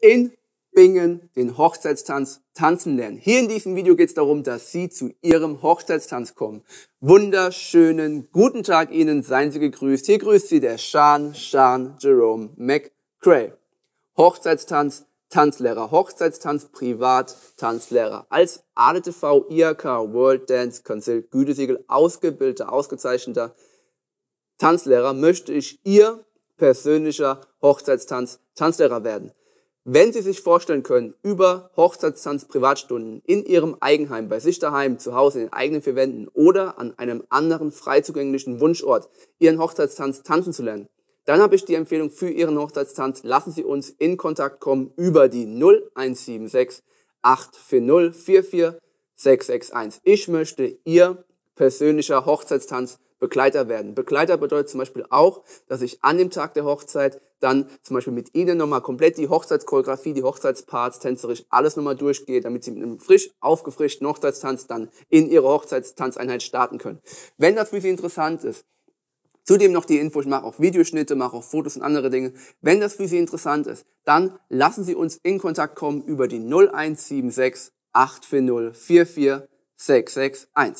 in Bingen den Hochzeitstanz tanzen lernen. Hier in diesem Video geht es darum, dass Sie zu Ihrem Hochzeitstanz kommen. Wunderschönen guten Tag Ihnen, seien Sie gegrüßt. Hier grüßt Sie der Sean, Sean Jerome McCray. Hochzeitstanz, Tanzlehrer, Hochzeitstanz, Privat, Tanzlehrer. Als ADTV, IHK, World Dance Council, Gütesiegel, ausgebildeter, ausgezeichneter Tanzlehrer möchte ich Ihr persönlicher Hochzeitstanz, Tanzlehrer werden. Wenn Sie sich vorstellen können, über Hochzeitstanz Privatstunden in Ihrem Eigenheim, bei sich daheim, zu Hause, in den eigenen vier Wänden oder an einem anderen frei zugänglichen Wunschort Ihren Hochzeitstanz tanzen zu lernen, dann habe ich die Empfehlung für Ihren Hochzeitstanz, lassen Sie uns in Kontakt kommen über die 0176 840 44 661. Ich möchte Ihr persönlicher Hochzeitstanz Begleiter werden. Begleiter bedeutet zum Beispiel auch, dass ich an dem Tag der Hochzeit dann zum Beispiel mit ihnen nochmal komplett die Hochzeitschoreografie, die Hochzeitsparts, tänzerisch alles nochmal durchgehe, damit sie mit einem frisch aufgefrischten Hochzeitstanz dann in ihre Hochzeitstanzeinheit starten können. Wenn das für Sie interessant ist, Zudem noch die Info, ich mache auch Videoschnitte, mache auch Fotos und andere Dinge. Wenn das für Sie interessant ist, dann lassen Sie uns in Kontakt kommen über die 0176 840 44661.